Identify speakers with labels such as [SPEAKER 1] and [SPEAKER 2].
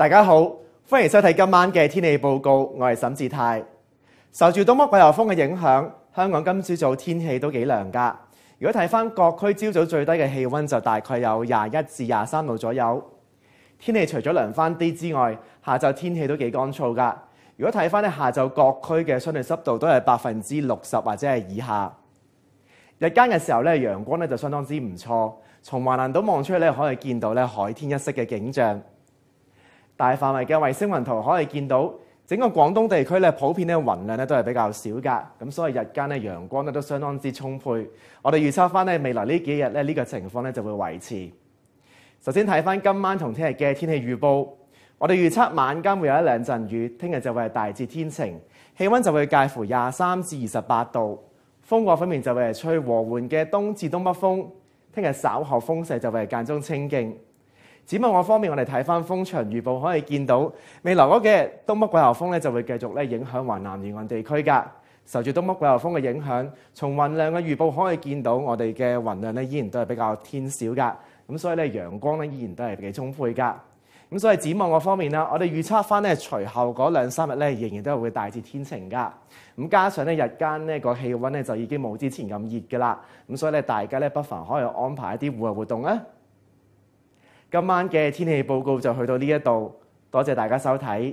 [SPEAKER 1] 大家好，欢迎收睇今晚嘅天气报告。我系沈志泰。受住东北季候风嘅影响，香港今朝早天气都几凉噶。如果睇翻各区朝早最低嘅气温，就大概有廿一至廿三度左右。天气除咗凉翻啲之外，下昼天气都几干燥噶。如果睇翻咧，下昼各区嘅相对湿度都系百分之六十或者系以下。日间嘅时候咧，阳光咧就相当之唔错。从华南岛望出去咧，可以见到咧海天一色嘅景象。大範圍嘅衛星雲圖可以見到整個廣東地區咧，普遍咧雲量咧都係比較少㗎。咁所以日間咧陽光咧都相當之充沛。我哋預測翻咧未來呢幾日咧呢個情況咧就會維持。首先睇翻今晚同聽日嘅天氣預報，我哋預測晚間會有一兩陣雨，聽日就會係大致天晴，氣温就會介乎廿三至二十八度，風過方面就係吹和緩嘅東至東北風，聽日稍後風勢就係間中清勁。展望嗰方面，我哋睇翻風場預報，可以見到未來嗰幾日東北季候風咧就會繼續咧影響雲南沿岸地區㗎。受住東北季候風嘅影響，從雲量嘅預報可以見到，我哋嘅雲量咧依然都係比較天少㗎。咁所以咧陽光咧依然都係幾充沛㗎。咁所以展望嗰方面咧，我哋預測翻咧，隨後嗰兩三日咧仍然都係會大致天晴㗎。咁加上咧日間咧個氣温咧就已經冇之前咁熱㗎啦。咁所以咧大家咧不妨可以安排一啲户外活動咧。今晚嘅天氣報告就去到呢一度，多謝大家收睇。